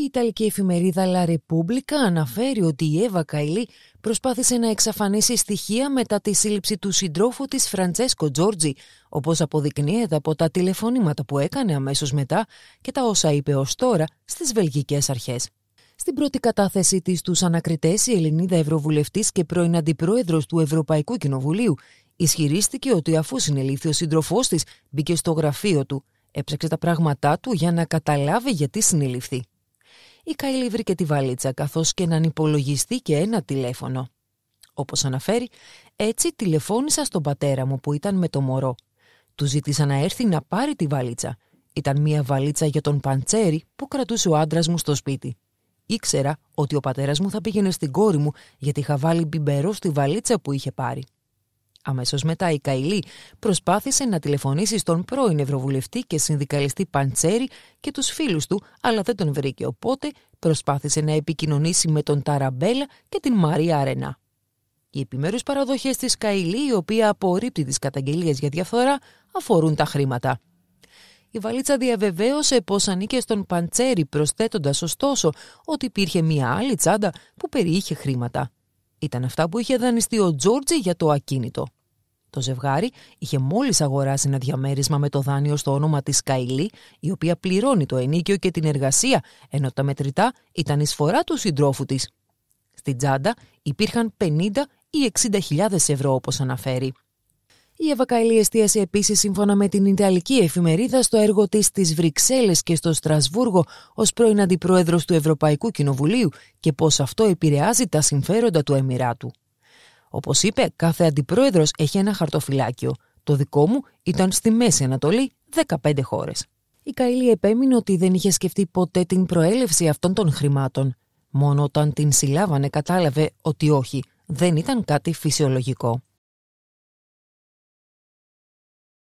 Η Ιταλική εφημερίδα La Repubblica αναφέρει ότι η Εύα Καϊλή προσπάθησε να εξαφανίσει στοιχεία μετά τη σύλληψη του συντρόφου της Φραντσέσκο Τζόρτζη, όπως αποδεικνύεται από τα τηλεφωνήματα που έκανε αμέσως μετά και τα όσα είπε ως τώρα στις βελγικές αρχές. Στην πρώτη κατάθεσή της στους ανακριτές, η Ελληνίδα Ευρωβουλευτής και πρώην Αντιπρόεδρος του Ευρωπαϊκού Κοινοβουλίου ισχυρίστηκε ότι αφού συνελήφθη ο σύντροφός της, μπήκε στο γραφείο του, έψαξε τα πράγματά του για να καταλάβει γιατί συνελήφθη η Καϊλή βρήκε τη βαλίτσα καθώς και έναν υπολογιστή και ένα τηλέφωνο. Όπως αναφέρει, έτσι τηλεφώνησα στον πατέρα μου που ήταν με το μωρό. Του ζήτησα να έρθει να πάρει τη βαλίτσα. Ήταν μια βαλίτσα για τον παντσέρι που κρατούσε ο άντρας μου στο σπίτι. Ήξερα ότι ο πατέρας μου θα πήγαινε στην κόρη μου γιατί είχα βάλει μπιμπερό στη βαλίτσα που είχε πάρει. Αμέσως μετά η Καϊλή προσπάθησε να τηλεφωνήσει στον πρώην Ευρωβουλευτή και συνδικαλιστή Παντσέρη και τους φίλους του, αλλά δεν τον βρήκε. Οπότε προσπάθησε να επικοινωνήσει με τον Ταραμπέλ και την Μαρία Αρενά. Οι επιμέρους παραδοχές της Καϊλή, η οποία απορρίπτει τις καταγγελίες για διαφθορά, αφορούν τα χρήματα. Η βαλίτσα διαβεβαίωσε πως ανήκε στον Παντσέρι προσθέτοντας ωστόσο ότι υπήρχε μια άλλη τσάντα που περιείχε χρήματα. Ήταν αυτά που είχε δανειστεί ο Τζόρτζι για το ακίνητο. Το ζευγάρι είχε μόλις αγοράσει ένα διαμέρισμα με το δάνειο στο όνομα της Καϊλή, η οποία πληρώνει το ενίκιο και την εργασία, ενώ τα μετρητά ήταν η σφορά του συντρόφου της. Στην τσάντα υπήρχαν 50 ή 60.000 ευρώ, όπως αναφέρει. Η Εύα Καηλή εστίασε Καϊλή εστιασε σύμφωνα με την Ιταλική εφημερίδα στο έργο της στις Βρυξέλλες και στο Στρασβούργο ως πρώην αντιπρόεδρος του Ευρωπαϊκού Κοινοβουλίου και πώς αυτό επηρεάζει τα συμφέροντα του Εμμυράτου. Όπως είπε, κάθε αντιπρόεδρος έχει ένα χαρτοφυλάκιο. Το δικό μου ήταν στη Μέση Ανατολή 15 χώρες. Η Καηλή επέμεινε ότι δεν είχε σκεφτεί ποτέ την προέλευση αυτών των χρημάτων. Μόνο όταν την συλλάβανε κατάλαβε ότι όχι, δεν ήταν κάτι φυσιολογικό.